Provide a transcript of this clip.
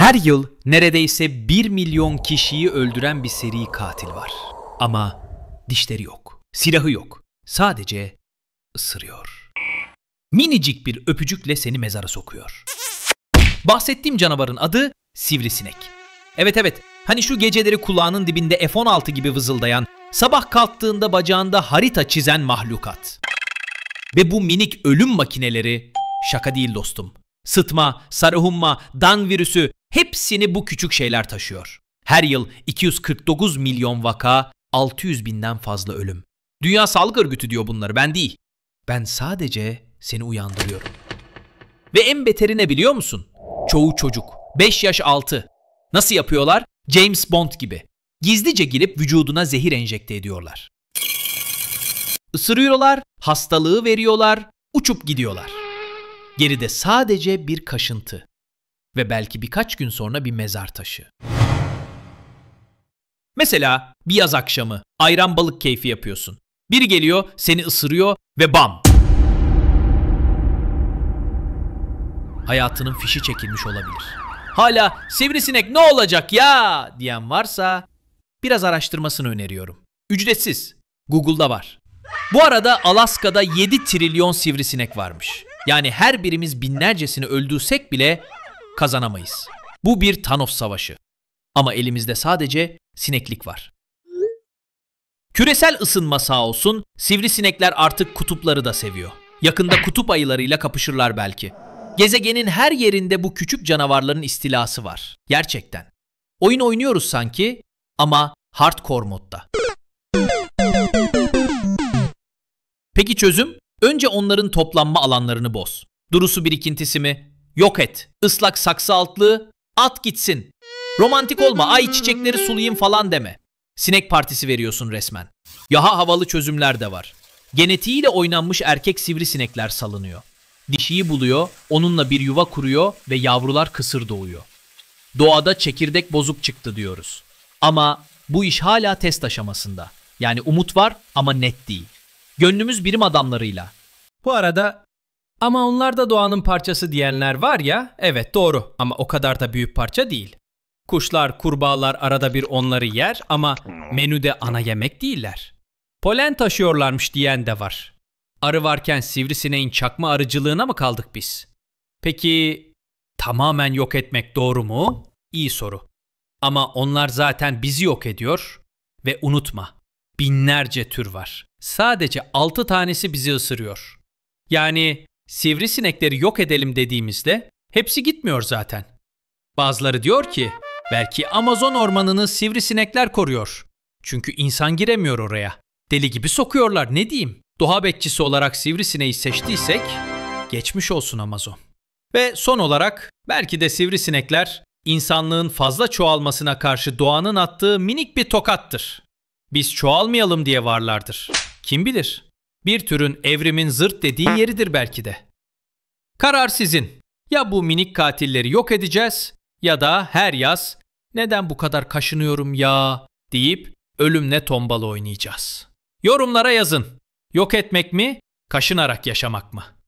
Her yıl neredeyse 1 milyon kişiyi öldüren bir seri katil var. Ama dişleri yok, silahı yok. Sadece ısırıyor. Minicik bir öpücükle seni mezara sokuyor. Bahsettiğim canavarın adı sivrisinek. Evet evet, hani şu geceleri kulağının dibinde F-16 gibi vızıldayan, sabah kalktığında bacağında harita çizen mahlukat. Ve bu minik ölüm makineleri şaka değil dostum. Sıtma, sarıhumma, dan virüsü, Hepsini bu küçük şeyler taşıyor. Her yıl 249 milyon vaka, 600 binden fazla ölüm. Dünya Sağlık Örgütü diyor bunları, ben değil. Ben sadece seni uyandırıyorum. Ve en beteri ne biliyor musun? Çoğu çocuk, 5 yaş altı. Nasıl yapıyorlar? James Bond gibi. Gizlice girip vücuduna zehir enjekte ediyorlar. Isırıyorlar, hastalığı veriyorlar, uçup gidiyorlar. Geride sadece bir kaşıntı ve belki birkaç gün sonra bir mezar taşı. Mesela bir yaz akşamı ayran balık keyfi yapıyorsun. Biri geliyor, seni ısırıyor ve bam! Hayatının fişi çekilmiş olabilir. Hala sivrisinek ne olacak ya diyen varsa biraz araştırmasını öneriyorum. Ücretsiz. Google'da var. Bu arada Alaska'da 7 trilyon sivrisinek varmış. Yani her birimiz binlercesini öldürsek bile kazanamayız. Bu bir Thanos savaşı. Ama elimizde sadece sineklik var. Küresel ısınma sağ olsun, sivrisinekler artık kutupları da seviyor. Yakında kutup ayılarıyla kapışırlar belki. Gezegenin her yerinde bu küçük canavarların istilası var. Gerçekten. Oyun oynuyoruz sanki ama hardcore modda. Peki çözüm? Önce onların toplanma alanlarını boz. Durusu birikintisi mi, Yok et. Islak saksı altlığı at gitsin. Romantik olma ay çiçekleri sulayayım falan deme. Sinek partisi veriyorsun resmen. Yaha havalı çözümler de var. Genetiğiyle oynanmış erkek sivrisinekler salınıyor. Dişiyi buluyor, onunla bir yuva kuruyor ve yavrular kısır doğuyor. Doğada çekirdek bozuk çıktı diyoruz. Ama bu iş hala test aşamasında. Yani umut var ama net değil. Gönlümüz birim adamlarıyla. Bu arada ama onlar da doğanın parçası diyenler var ya, evet doğru ama o kadar da büyük parça değil. Kuşlar, kurbağalar arada bir onları yer ama menüde ana yemek değiller. Polen taşıyorlarmış diyen de var. Arı varken sivrisineğin çakma arıcılığına mı kaldık biz? Peki tamamen yok etmek doğru mu? İyi soru. Ama onlar zaten bizi yok ediyor ve unutma binlerce tür var. Sadece 6 tanesi bizi ısırıyor. Yani sivrisinekleri yok edelim dediğimizde hepsi gitmiyor zaten. Bazıları diyor ki belki Amazon ormanını sivrisinekler koruyor. Çünkü insan giremiyor oraya. Deli gibi sokuyorlar ne diyeyim. Doğa bekçisi olarak sivrisineği seçtiysek geçmiş olsun Amazon. Ve son olarak belki de sivrisinekler insanlığın fazla çoğalmasına karşı doğanın attığı minik bir tokattır. Biz çoğalmayalım diye varlardır. Kim bilir? Bir türün evrimin zırt dediği yeridir belki de. Karar sizin. Ya bu minik katilleri yok edeceğiz ya da her yaz neden bu kadar kaşınıyorum ya deyip ölümle tombalı oynayacağız. Yorumlara yazın. Yok etmek mi, kaşınarak yaşamak mı?